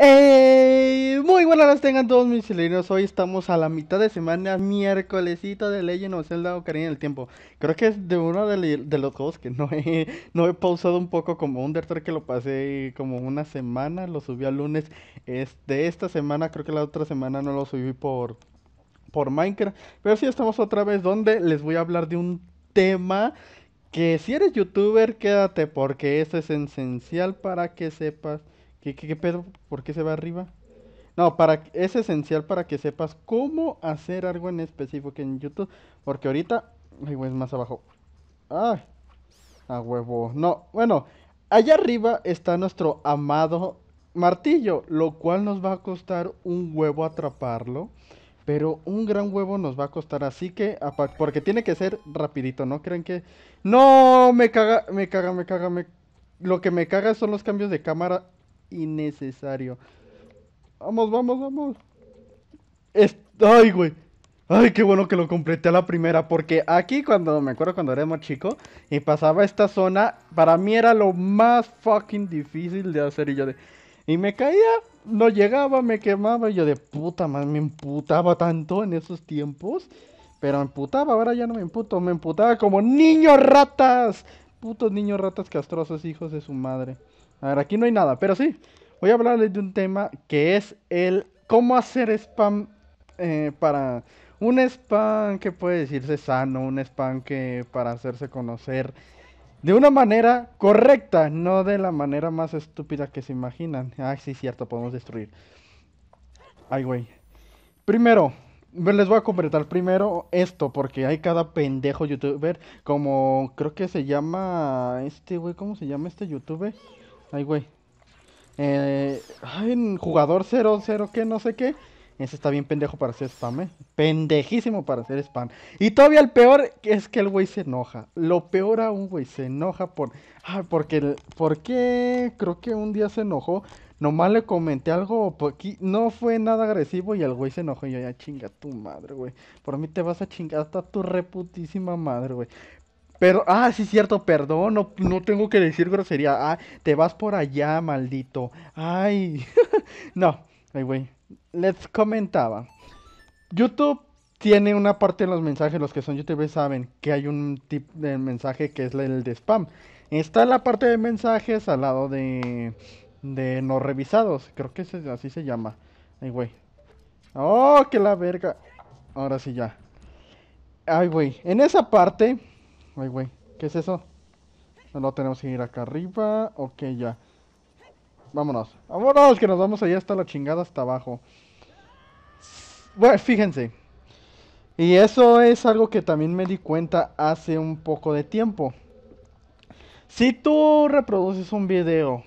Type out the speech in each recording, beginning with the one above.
¡Ey! Eh, muy buenas tengan todos mis chilenos. Hoy estamos a la mitad de semana, miércolesito de Legend of Zelda Ocarina del Tiempo. Creo que es de uno de, los juegos que no he, no he pausado un poco como Undertale que lo pasé como una semana, lo subí al lunes. de esta semana, creo que la otra semana no lo subí por, por Minecraft. Pero sí estamos otra vez donde les voy a hablar de un tema que si eres youtuber quédate porque esto es esencial para que sepas ¿Qué, qué, pedo? ¿Por qué se va arriba? No, para, es esencial para que sepas cómo hacer algo en específico en YouTube. Porque ahorita, ay, güey, es más abajo. Ah, a huevo. No, bueno, allá arriba está nuestro amado martillo, lo cual nos va a costar un huevo atraparlo. Pero un gran huevo nos va a costar, así que, porque tiene que ser rapidito, ¿no? Creen que... No, me caga, me caga, me caga, me... Lo que me caga son los cambios de cámara innecesario. Vamos, vamos, vamos. Ay, güey. Ay, qué bueno que lo completé a la primera, porque aquí cuando, me acuerdo cuando era chico, y pasaba esta zona, para mí era lo más fucking difícil de hacer, y yo de... Y me caía, no llegaba, me quemaba, y yo de puta madre, me emputaba tanto en esos tiempos, pero me emputaba, ahora ya no me emputo, me emputaba como niños ratas, putos niños ratas castrosos, hijos de su madre. A ver, aquí no hay nada, pero sí. Voy a hablarles de un tema que es el cómo hacer spam eh, para un spam que puede decirse sano, un spam que para hacerse conocer de una manera correcta, no de la manera más estúpida que se imaginan. Ah, sí, cierto, podemos destruir. Ay, güey. Primero, les voy a completar primero esto, porque hay cada pendejo youtuber, como creo que se llama este, güey, ¿cómo se llama este youtuber? Ay, güey. Eh, ay, jugador 00, que no sé qué. Ese está bien pendejo para hacer spam, ¿eh? Pendejísimo para hacer spam. Y todavía el peor es que el güey se enoja. Lo peor aún, güey, se enoja por... Ah, porque... qué? creo que un día se enojó. Nomás le comenté algo, porque no fue nada agresivo y el güey se enojó. Y yo, ya chinga tu madre, güey. Por mí te vas a chingar hasta tu reputísima madre, güey. Pero, ah, sí, cierto, perdón, no, no tengo que decir grosería. Ah, te vas por allá, maldito. Ay, no, ay, güey. Les comentaba. YouTube tiene una parte de los mensajes, los que son YouTube saben que hay un tipo de mensaje que es el de spam. Está la parte de mensajes al lado de, de no revisados, creo que así se llama. Ay, güey. Oh, que la verga. Ahora sí ya. Ay, güey. En esa parte Ay, güey. ¿Qué es eso? No tenemos que ir acá arriba. Ok, ya. Vámonos. Vámonos, que nos vamos allá hasta la chingada, hasta abajo. Bueno, fíjense. Y eso es algo que también me di cuenta hace un poco de tiempo. Si tú reproduces un video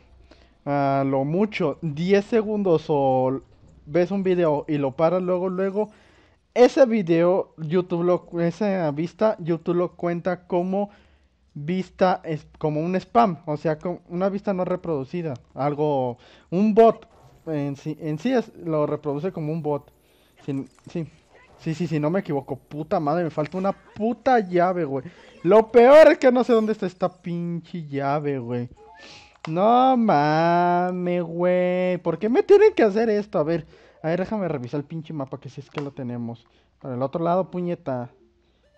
a lo mucho 10 segundos o ves un video y lo paras luego, luego, ese video, YouTube lo, esa vista, YouTube lo cuenta como vista, es, como un spam, o sea, una vista no reproducida, algo, un bot, en sí, en sí lo reproduce como un bot. sí, sí, sí, sí, no me equivoco, puta madre, me falta una puta llave, güey. Lo peor es que no sé dónde está esta pinche llave, güey. No mames, güey, ¿por qué me tienen que hacer esto? A ver, a ver, déjame revisar el pinche mapa que si es que lo tenemos. Para el otro lado, puñeta.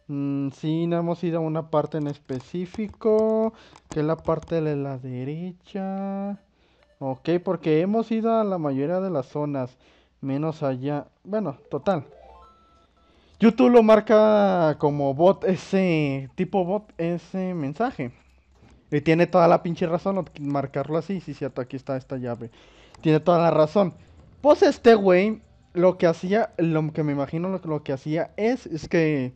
Si, mm, sí, no hemos ido a una parte en específico. Que es la parte de la derecha. Ok, porque hemos ido a la mayoría de las zonas. Menos allá. Bueno, total. YouTube lo marca como bot ese tipo bot ese mensaje. Y tiene toda la pinche razón marcarlo así. Sí, cierto, aquí está esta llave. Tiene toda la razón. Pues este güey, lo que hacía, lo que me imagino lo, lo que hacía es, es que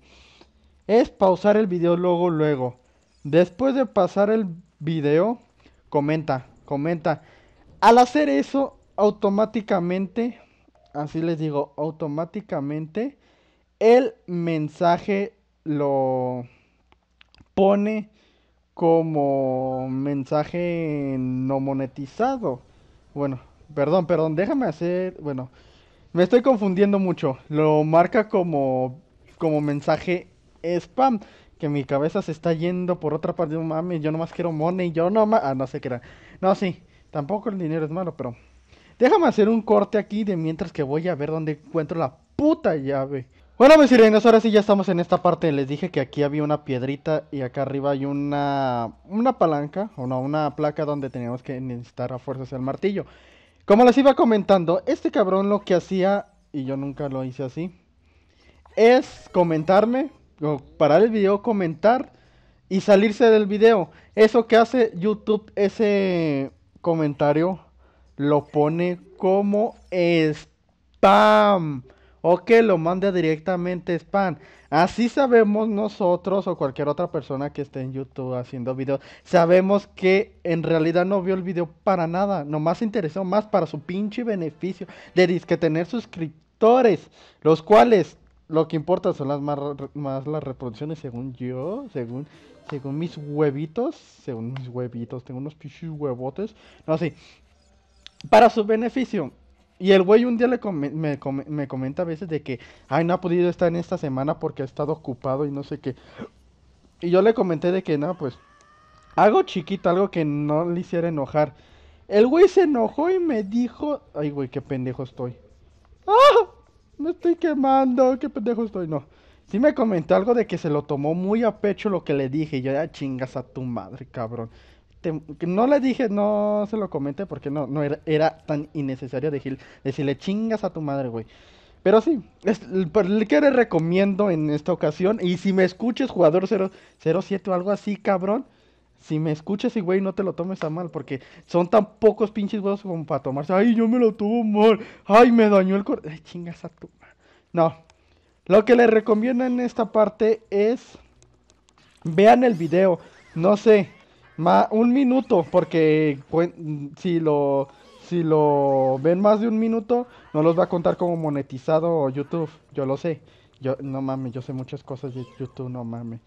es pausar el video luego, luego. Después de pasar el video, comenta, comenta. Al hacer eso, automáticamente, así les digo, automáticamente el mensaje lo pone como mensaje no monetizado. Bueno, Perdón, perdón, déjame hacer. Bueno, me estoy confundiendo mucho. Lo marca como, como mensaje spam. Que mi cabeza se está yendo por otra parte. No mames, yo nomás quiero money. Yo no Ah, no sé qué era. No, sí. Tampoco el dinero es malo, pero. Déjame hacer un corte aquí de mientras que voy a ver dónde encuentro la puta llave. Bueno, mis sirenas, ahora sí ya estamos en esta parte. Les dije que aquí había una piedrita y acá arriba hay una, una palanca, o no, una placa donde teníamos que necesitar a fuerzas el martillo. Como les iba comentando, este cabrón lo que hacía, y yo nunca lo hice así, es comentarme, o parar el video, comentar y salirse del video. Eso que hace YouTube, ese comentario, lo pone como spam o que lo mande directamente spam. Así sabemos nosotros o cualquier otra persona que esté en YouTube haciendo videos, sabemos que en realidad no vio el video para nada, nomás se interesó más para su pinche beneficio de disque tener suscriptores, los cuales lo que importa son las más, las reproducciones según yo, según según mis huevitos, según mis huevitos, tengo unos pinches huevotes, no sé. Para su beneficio, y el güey un día le me, comenta a veces de que, ay, no ha podido estar en esta semana porque ha estado ocupado y no sé qué. Y yo le comenté de que, no, pues, algo chiquito, algo que no le hiciera enojar. El güey se enojó y me dijo, ay, güey, qué pendejo estoy. ¡Ah! Me estoy quemando, qué pendejo estoy, no. Sí me comentó algo de que se lo tomó muy a pecho lo que le dije. yo, ya ah, chingas a tu madre, cabrón no le dije, no se lo comenté porque no, no era, tan innecesario decirle chingas a tu madre, güey. Pero sí, es el pues, que le recomiendo en esta ocasión. Y si me escuches, jugador 07 o algo así, cabrón. Si me escuchas y güey, no te lo tomes a mal, porque son tan pocos pinches huevos como para tomarse. Ay, yo me lo tuvo mal. Ay, me dañó el corazón. chingas a tu madre. No. Lo que les recomiendo en esta parte es. Vean el video. No sé, Ma, un minuto, porque si lo, si lo ven más de un minuto, no los va a contar como monetizado YouTube. Yo lo sé. Yo, no mames, yo sé muchas cosas de YouTube, no mames.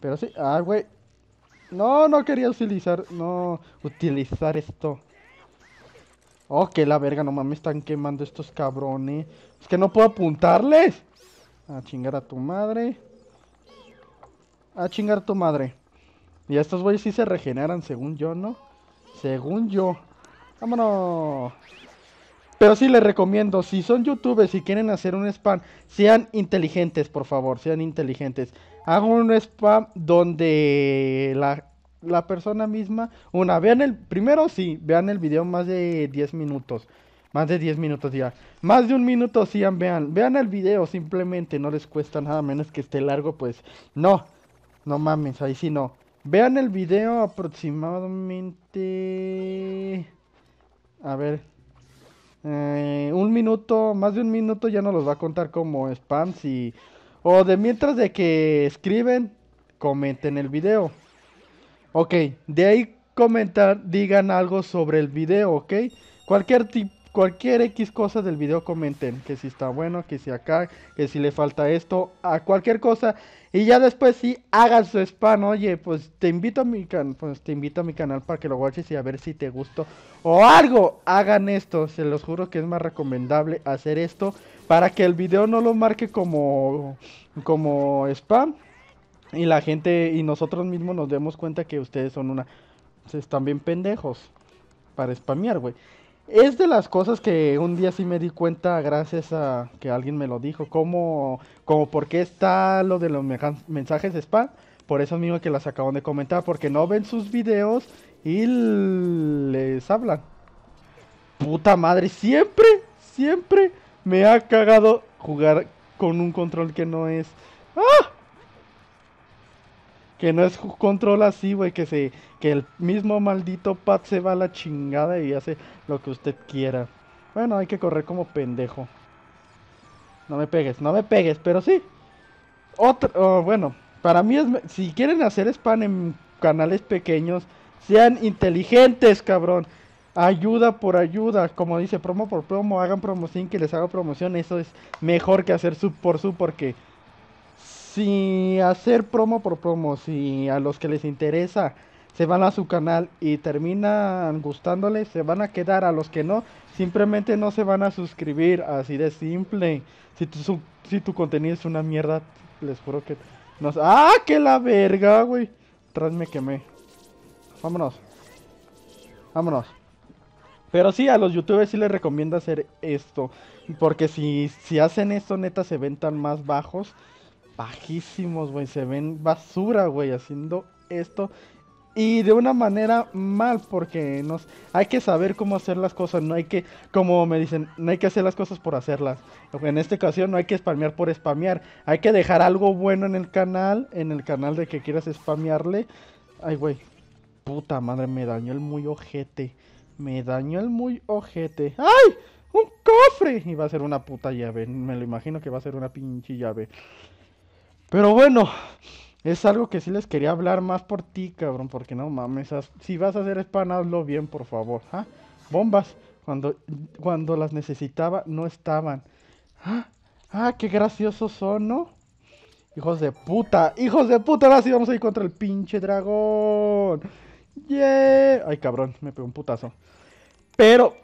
Pero sí, ah, güey. No, no quería utilizar, no, utilizar esto. Oh, que la verga, no mames, están quemando estos cabrones. Es que no puedo apuntarles. A chingar a tu madre. A chingar a tu madre. Y estos güeyes sí se regeneran, según yo, ¿no? Según yo. Vámonos. Pero sí les recomiendo, si son youtubers y quieren hacer un spam, sean inteligentes, por favor, sean inteligentes. Hagan un spam donde la, la persona misma, una, vean el, primero sí, vean el video más de 10 minutos. Más de 10 minutos ya. Más de un minuto sí, vean. Vean el video, simplemente no les cuesta nada, menos que esté largo, pues no. No mames, ahí sí no. Vean el video aproximadamente... A ver. Eh, un minuto, más de un minuto ya no los va a contar como spam. Si, o de mientras de que escriben, comenten el video. Ok, de ahí comentar, digan algo sobre el video, ok. Cualquier tipo cualquier X cosa del video comenten. Que si está bueno, que si acá, que si le falta esto, a cualquier cosa. Y ya después sí, hagan su spam. Oye, pues te invito a mi canal pues te invito a mi canal para que lo watches y a ver si te gustó. O algo, hagan esto. Se los juro que es más recomendable hacer esto. Para que el video no lo marque como, como spam. Y la gente y nosotros mismos nos demos cuenta que ustedes son una... Están bien pendejos para spamear, güey es de las cosas que un día sí me di cuenta gracias a que alguien me lo dijo. Como, como por qué está lo de los mensajes de spam. Por eso mismo que las acaban de comentar. Porque no ven sus videos y les hablan. Puta madre, siempre, siempre me ha cagado jugar con un control que no es. ¡Ah! que no es control así, güey, que se que el mismo maldito Pat se va a la chingada y hace lo que usted quiera. Bueno, hay que correr como pendejo. No me pegues, no me pegues, pero sí. Otro, bueno, para mí es si quieren hacer spam en canales pequeños, sean inteligentes, cabrón. Ayuda por ayuda, como dice promo por promo, hagan promoción que les haga promoción, eso es mejor que hacer sub por sub porque si hacer promo por promo, si a los que les interesa se van a su canal y terminan gustándole, se van a quedar. A los que no, simplemente no se van a suscribir. Así de simple. Si tu, si tu contenido es una mierda, les juro que... Nos... ¡Ah, que la verga, güey! Tras me quemé. Vámonos. Vámonos. Pero sí, a los youtubers sí les recomiendo hacer esto. Porque si, si hacen esto, neta, se ven más bajos bajísimos, güey. Se ven basura, güey, haciendo esto. Y de una manera mal, porque nos, hay que saber cómo hacer las cosas. No hay que, como me dicen, no hay que hacer las cosas por hacerlas. En esta ocasión no hay que spamear por spamear. Hay que dejar algo bueno en el canal, en el canal de que quieras spamearle. Ay, güey. Puta madre, me dañó el muy ojete. Me dañó el muy ojete. ¡Ay! ¡Un cofre! Y va a ser una puta llave. Me lo imagino que va a ser una pinche llave. Pero bueno, es algo que sí les quería hablar más por ti, cabrón, porque no mames, si vas a hacer spam, hazlo bien, por favor. ¿ah? Bombas, cuando, cuando las necesitaba, no estaban. ¿Ah? ¿Ah? qué graciosos son, ¿no? Hijos de puta, hijos de puta, ahora sí vamos a ir contra el pinche dragón. Yeah. Ay, cabrón, me pegó un putazo. Pero,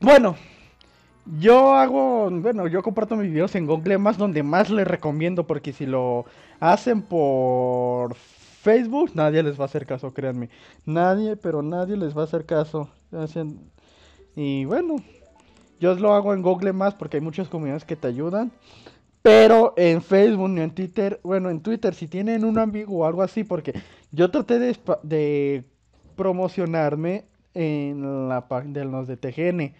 bueno, yo hago, bueno, yo comparto mis videos en Google más donde más les recomiendo porque si lo hacen por Facebook nadie les va a hacer caso, créanme. Nadie, pero nadie les va a hacer caso. Y bueno, yo lo hago en Google más porque hay muchas comunidades que te ayudan. Pero en Facebook ni en Twitter, bueno, en Twitter si tienen un amigo o algo así, porque yo traté de, promocionarme en la página del los de TGN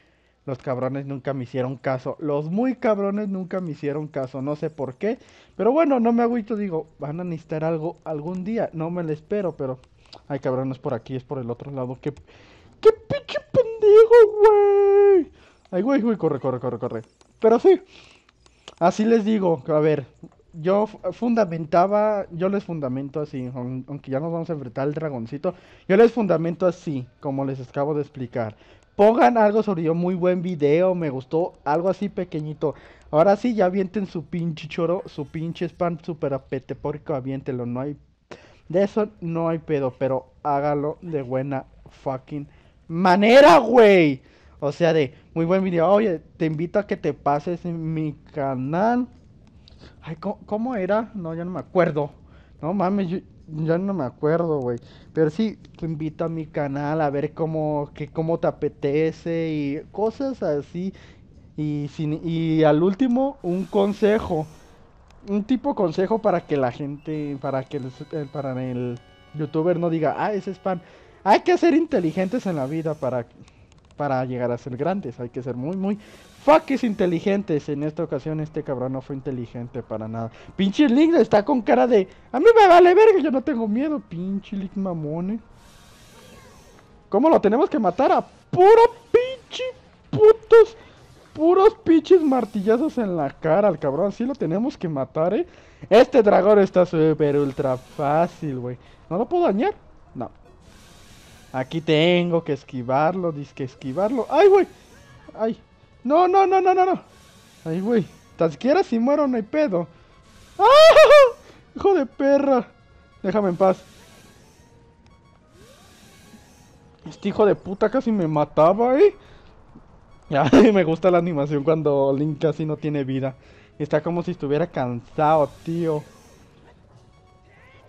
los cabrones nunca me hicieron caso. Los muy cabrones nunca me hicieron caso. No sé por qué. Pero bueno, no me agüito. Digo, van a necesitar algo algún día. No me lo espero, pero... Ay, cabrón, es por aquí, es por el otro lado. ¿Qué, qué pinche pendejo, güey? Ay, güey, güey, corre, corre, corre, corre. Pero sí. Así les digo. A ver, yo fundamentaba, yo les fundamento así, aunque ya nos vamos a enfrentar al dragoncito, yo les fundamento así, como les acabo de explicar pongan algo sobre yo, muy buen video, me gustó, algo así pequeñito. Ahora sí, ya avienten su pinche choro, su pinche spam super apetepórico, aviéntelo, no hay... De eso no hay pedo, pero hágalo de buena fucking manera, güey. O sea, de muy buen video. Oye, te invito a que te pases en mi canal. Ay, ¿cómo, era? No, ya no me acuerdo. No mames, yo, ya no me acuerdo, güey. Pero sí, te invito a mi canal a ver cómo, que, cómo te apetece y cosas así. Y, al último, un consejo. Un tipo consejo para que la gente, para que el, para el youtuber no diga, ah, ese es spam. Hay que ser inteligentes en la vida para para llegar a ser grandes. Hay que ser muy, muy fuckes inteligentes. En esta ocasión este cabrón no fue inteligente para nada. Pinche Link está con cara de... A mí me vale verga, yo no tengo miedo. Pinche Link mamone. ¿Cómo lo tenemos que matar? A puro pinche putos... Puros pinches martillazos en la cara al cabrón. Sí lo tenemos que matar, ¿eh? Este dragón está súper ultra fácil, güey. ¿No lo puedo dañar? No. Aquí tengo que esquivarlo, disque esquivarlo. ¡Ay, güey! ¡Ay! ¡No, no, no, no, no, no! ¡Ay, güey! Tan siquiera si muero no hay pedo. ¡Ah! ¡Hijo de perra! Déjame en paz. Este hijo de puta casi me mataba, ¿eh? Ya me gusta la animación cuando Link casi no tiene vida. Está como si estuviera cansado, tío.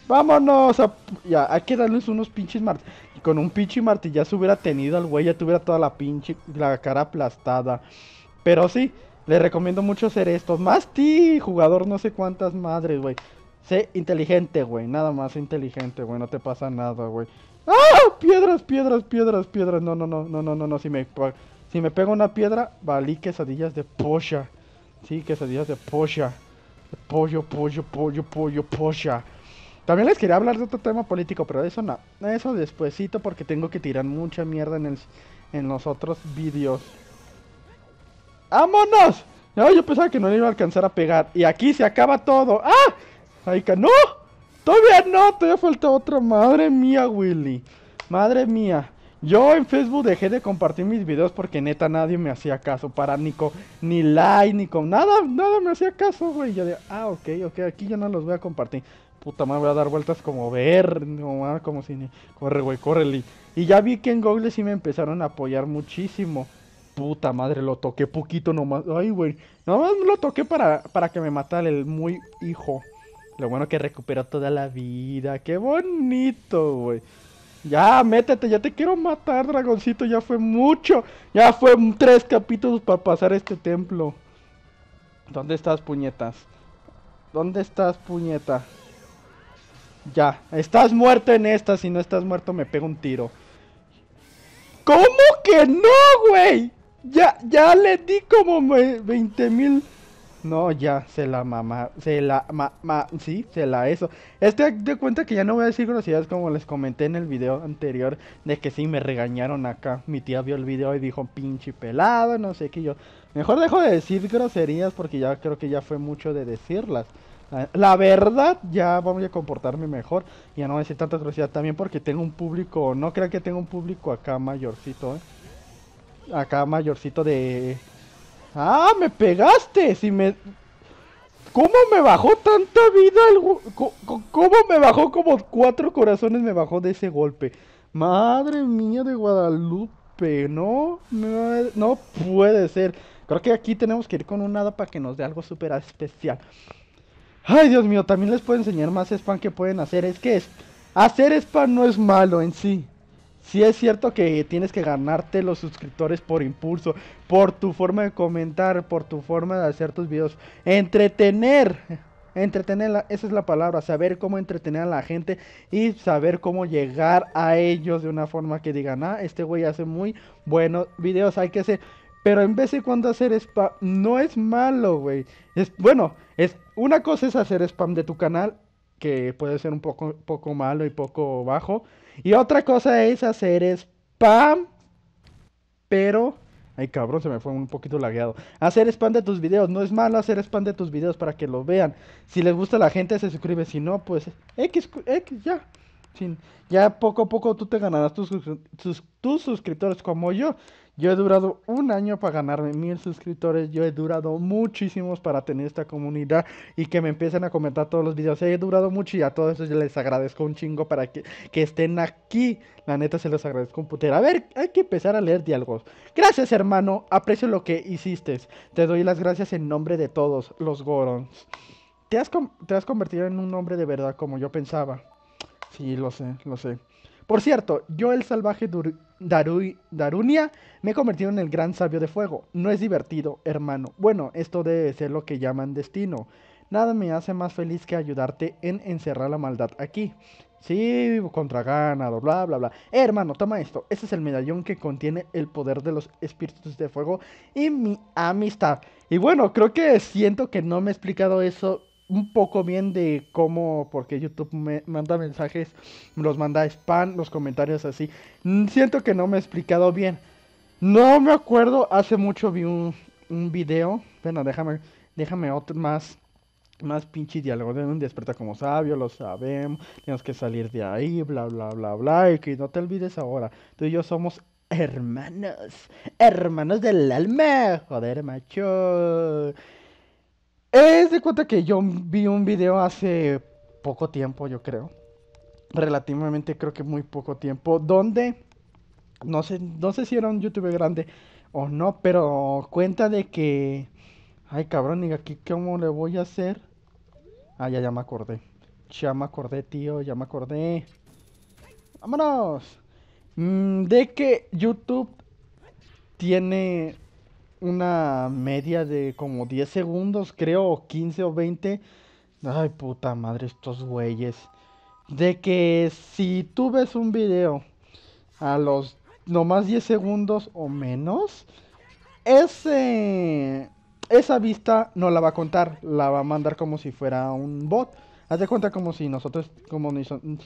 Vámonos. Ya, hay que darles unos pinches Y Con un pinche martillazo hubiera tenido al güey, ya tuviera toda la pinche, la cara aplastada. Pero sí, le recomiendo mucho hacer esto Más ti, jugador, no sé cuántas madres, güey. Sé inteligente, güey. Nada más inteligente, güey. No te pasa nada, güey. ¡Ah! Piedras, piedras, piedras, piedras. No, no, no, no, no, no, no. Si me, si me pego una piedra, valí quesadillas de pocha. Sí, quesadillas de pocha. Pollo, pollo, pollo, pollo, pocha. También les quería hablar de otro tema político, pero eso no. Eso despuesito porque tengo que tirar mucha mierda en, el, en los otros vídeos. ¡Vámonos! yo pensaba que no le iba a alcanzar a pegar. Y aquí se acaba todo. ¡Ah! ¡Ay, ¡No! Todavía no, todavía falta otra. Madre mía, Willy. Madre mía. Yo en Facebook dejé de compartir mis videos porque neta nadie me hacía caso. Para ni ni like, ni con nada, nada me hacía caso, güey. Yo digo, ah, ok, ok, aquí yo no los voy a compartir puta madre, voy a dar vueltas como ver, no, como si, corre, güey, córrele. Y ya vi que en Google sí me empezaron a apoyar muchísimo. Puta madre, lo toqué poquito nomás. Ay, güey. Nomás lo toqué para, para que me matara el muy hijo. Lo bueno que recuperó toda la vida. Qué bonito, güey. Ya, métete, ya te quiero matar, dragoncito. Ya fue mucho. Ya fue tres capítulos para pasar este templo. ¿Dónde estás, puñetas? ¿Dónde estás, puñeta? Ya, estás muerto en esta, si no estás muerto me pego un tiro. ¿Cómo que no, güey? Ya, ya le di como 20 mil... No, ya, se la mamá, se la ma, ma, sí, se la eso. Este de cuenta que ya no voy a decir groserías como les comenté en el video anterior de que sí me regañaron acá. Mi tía vio el video y dijo, "Pinche pelado", no sé qué yo. Mejor dejo de decir groserías porque ya creo que ya fue mucho de decirlas. La verdad, ya voy a comportarme mejor. Ya no voy decir tanta atrocidad también porque tengo un público, no crean que tengo un público acá mayorcito, ¿eh? Acá mayorcito de... ¡Ah, me pegaste! Si me... ¿Cómo me bajó tanta vida? El... ¿Cómo me bajó como cuatro corazones me bajó de ese golpe? Madre mía de Guadalupe, no, no, puede ser. Creo que aquí tenemos que ir con un nada para que nos dé algo súper especial. Ay, Dios mío, también les puedo enseñar más spam que pueden hacer. Es que es, hacer spam no es malo en sí. Sí es cierto que tienes que ganarte los suscriptores por impulso, por tu forma de comentar, por tu forma de hacer tus videos. Entretener, entretener, esa es la palabra, saber cómo entretener a la gente y saber cómo llegar a ellos de una forma que digan, ah, este güey hace muy buenos videos, hay que hacer... Pero en vez de cuando hacer spam, no es malo, güey. Es, bueno, es, una cosa es hacer spam de tu canal, que puede ser un poco, poco malo y poco bajo. Y otra cosa es hacer spam, pero... Ay, cabrón, se me fue un poquito lagueado. Hacer spam de tus videos. No es malo hacer spam de tus videos para que lo vean. Si les gusta la gente, se suscribe. Si no, pues X, X ya. Ya poco a poco tú te ganarás tus, suscriptores como yo. Yo he durado un año para ganarme mil suscriptores. Yo he durado muchísimos para tener esta comunidad y que me empiecen a comentar todos los videos. He durado mucho y a todos eso yo les agradezco un chingo para que, estén aquí. La neta se los agradezco un putero. A ver, hay que empezar a leer diálogos. Gracias, hermano. Aprecio lo que hiciste. Te doy las gracias en nombre de todos los Gorons. Te has, te has convertido en un hombre de verdad como yo pensaba. Sí, lo sé, lo sé. Por cierto, yo el salvaje Darui Darunia me he convertido en el gran sabio de fuego. No es divertido, hermano. Bueno, esto debe ser lo que llaman destino. Nada me hace más feliz que ayudarte en encerrar la maldad aquí. Sí, contra ganado, bla, bla, bla. Eh, hermano, toma esto. Este es el medallón que contiene el poder de los espíritus de fuego y mi amistad. Y bueno, creo que siento que no me he explicado eso un poco bien de cómo, porque YouTube me manda mensajes, los manda spam, los comentarios así. Mm, siento que no me he explicado bien. No me acuerdo, hace mucho vi un, un video. Bueno, déjame, déjame otro más, más pinche diálogo. De un desperta como sabio, lo sabemos. tenemos que salir de ahí, bla, bla, bla, bla. Y que no te olvides ahora. Tú y yo somos hermanos. Hermanos del alma. Joder, macho. Es de cuenta que yo vi un video hace poco tiempo, yo creo. Relativamente creo que muy poco tiempo. Donde, no sé, no sé si era un YouTube grande o no, pero cuenta de que... Ay, cabrón, ¿y aquí cómo le voy a hacer? Ah, ya, ya me acordé. Ya me acordé, tío, ya me acordé. ¡Vámonos! Mm, de que YouTube tiene una media de como 10 segundos, creo, 15 o 20. Ay, puta madre, estos güeyes. De que si tú ves un video a los nomás 10 segundos o menos, ese, esa vista no la va a contar, la va a mandar como si fuera un bot. Haz de cuenta como si nosotros, como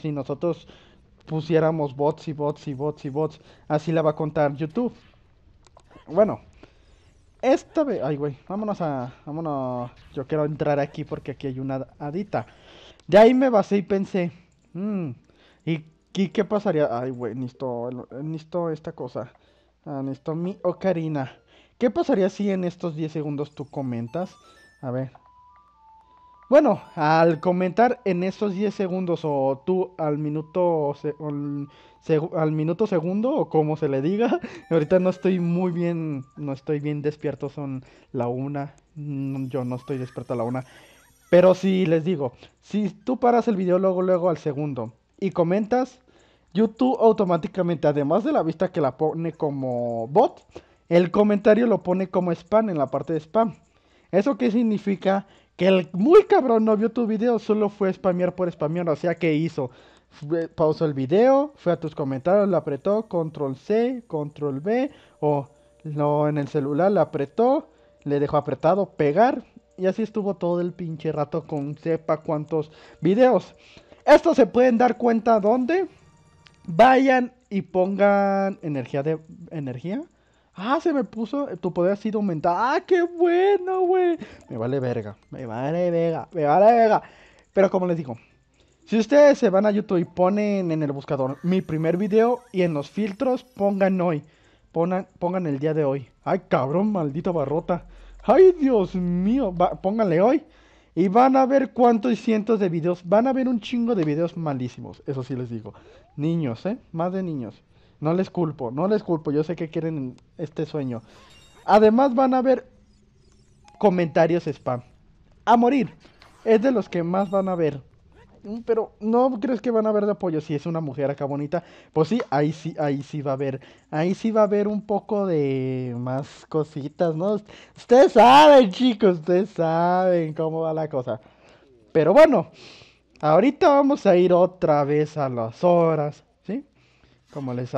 si nosotros pusiéramos bots y bots y bots y bots. Así la va a contar YouTube. Bueno, esta vez. Ay, güey. Vámonos a. Vámonos. Yo quiero entrar aquí porque aquí hay una hadita. De ahí me basé y pensé. Mm, ¿y, qué pasaría? Ay, güey. Necesito, esta cosa. Ah, necesito mi ocarina. ¿Qué pasaría si en estos 10 segundos tú comentas? A ver. Bueno, al comentar en esos 10 segundos o tú al minuto al, minuto segundo o como se le diga, ahorita no estoy muy bien, no estoy bien despierto, son la una, mm, yo no estoy despierto a la una, pero si sí, les digo, si tú paras el video luego luego al segundo y comentas, YouTube automáticamente, además de la vista que la pone como bot, el comentario lo pone como spam en la parte de spam. ¿Eso qué significa? que el muy cabrón no vio tu video, solo fue spamear por spamear. O sea, ¿qué hizo? pausó el video, fue a tus comentarios, lo apretó, control C, control B, o no en el celular, lo apretó, le dejó apretado, pegar. Y así estuvo todo el pinche rato con sepa cuántos videos. Esto se pueden dar cuenta dónde vayan y pongan energía de energía Ah, se me puso, tu poder ha sido aumentado. Ah, qué bueno, güey. Me vale verga, me vale verga, me vale verga. Pero como les digo, si ustedes se van a YouTube y ponen en el buscador mi primer video y en los filtros pongan hoy, pongan, pongan el día de hoy. Ay, cabrón, maldita barrota. Ay, Dios mío, pónganle hoy. Y van a ver cuántos cientos de videos. Van a ver un chingo de videos malísimos. Eso sí les digo. Niños, ¿eh? Más de niños. No les culpo, no les culpo. Yo sé que quieren este sueño. Además van a ver comentarios spam. A morir. Es de los que más van a ver. Mm, pero no crees que van a ver de apoyo. Si es una mujer acá bonita. Pues sí, ahí sí, ahí sí va a haber. Ahí sí va a haber un poco de más cositas, ¿no? Ustedes saben, chicos. Ustedes saben cómo va la cosa. Pero bueno. Ahorita vamos a ir otra vez a las horas como les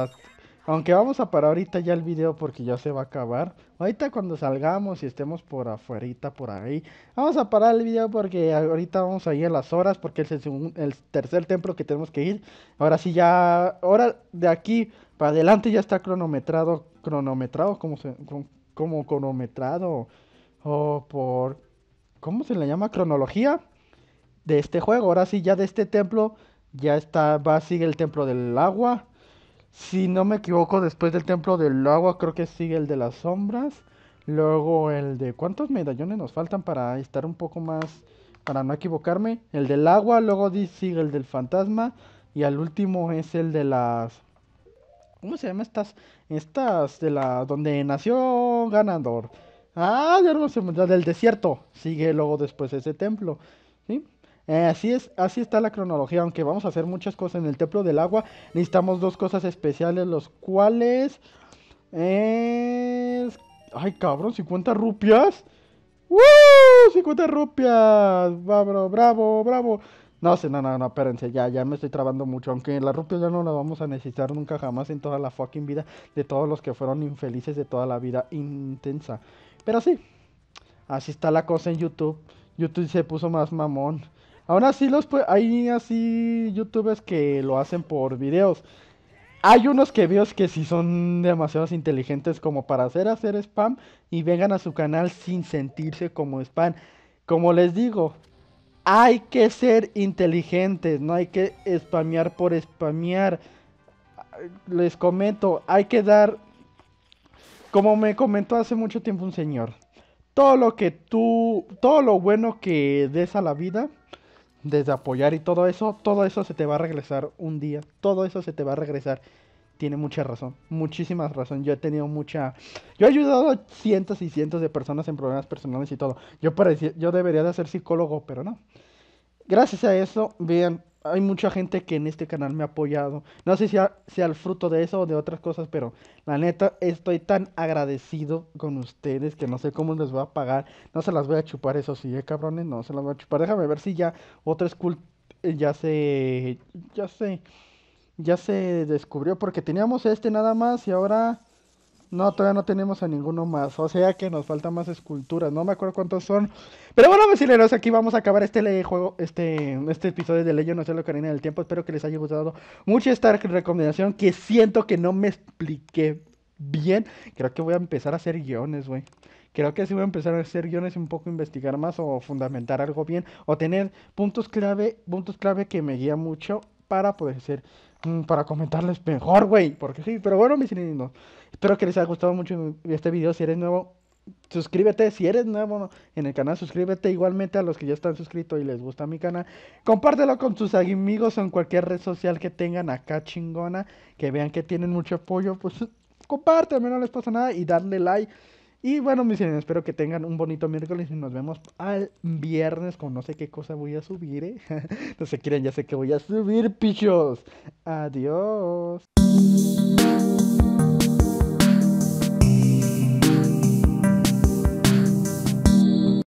Aunque vamos a parar ahorita ya el video porque ya se va a acabar. Ahorita cuando salgamos y estemos por afuerita, por ahí. Vamos a parar el video porque ahorita vamos a ir a las horas porque es el, el tercer templo que tenemos que ir. Ahora sí ya, ahora de aquí para adelante ya está cronometrado, cronometrado, como, cronometrado o por, ¿cómo se le llama? Cronología de este juego. Ahora sí ya de este templo ya está, va, sigue el templo del agua si no me equivoco, después del Templo del Agua, creo que sigue el de las sombras. Luego el de cuántos medallones nos faltan para estar un poco más, para no equivocarme. El del agua, luego sigue el del fantasma. Y al último es el de las... ¿Cómo se llama estas? Estas de la... donde nació Ganador. Ah, ya no se me... Del desierto. Sigue luego después ese templo. ¿Sí? Eh, así es, así está la cronología, aunque vamos a hacer muchas cosas en el templo del agua. Necesitamos dos cosas especiales, los cuales Ay, cabrón, 50 rupias. ¡Woo! 50 rupias. Bravo, bravo, bravo. No sé, no, no, no, espérense, ya, ya me estoy trabando mucho. Aunque las rupias ya no las vamos a necesitar nunca jamás en toda la fucking vida de todos los que fueron infelices de toda la vida intensa. Pero sí, así está la cosa en YouTube. YouTube se puso más mamón. Aún así, los hay así youtubers que lo hacen por videos. Hay unos que veo que si son demasiado inteligentes como para hacer hacer spam y vengan a su canal sin sentirse como spam. Como les digo, hay que ser inteligentes, no hay que spamear por spamear. Les comento, hay que dar, como me comentó hace mucho tiempo un señor, todo lo que tú, todo lo bueno que des a la vida, desde apoyar y todo eso, todo eso se te va a regresar un día, todo eso se te va a regresar. Tiene mucha razón, muchísimas razón. Yo he tenido mucha... Yo he ayudado a cientos y cientos de personas en problemas personales y todo. Yo, parecía, yo debería de ser psicólogo, pero no. Gracias a eso, bien, hay mucha gente que en este canal me ha apoyado. No sé si sea, el fruto de eso o de otras cosas, pero la neta estoy tan agradecido con ustedes que no sé cómo les voy a pagar. No se las voy a chupar, eso sí, eh, cabrones, no se las voy a chupar. Déjame ver si ya otra school eh, ya se ya se ya se descubrió porque teníamos este nada más y ahora no, todavía no tenemos a ninguno más. O sea que nos faltan más esculturas. No me acuerdo cuántos son. Pero bueno, vecineros, aquí vamos a acabar este juego, este, este episodio de Leyo No sé lo Carina del Tiempo. Espero que les haya gustado mucho esta recomendación que siento que no me expliqué bien. Creo que voy a empezar a hacer guiones, güey. Creo que sí voy a empezar a hacer guiones un poco, investigar más o fundamentar algo bien. O tener puntos clave, puntos clave que me guía mucho para poder hacer Mm, para comentarles mejor, güey. Porque sí, pero bueno, mis niños. Espero que les haya gustado mucho este video. Si eres nuevo, suscríbete. Si eres nuevo en el canal, suscríbete igualmente a los que ya están suscritos y les gusta mi canal. Compártelo con tus amigos en cualquier red social que tengan acá chingona. Que vean que tienen mucho apoyo. Pues compártelo, no les pasa nada. Y darle like. Y bueno, mis señores, espero que tengan un bonito miércoles y nos vemos al viernes con no sé qué cosa voy a subir, ¿eh? no se quieren, ya sé que voy a subir, pichos. Adiós.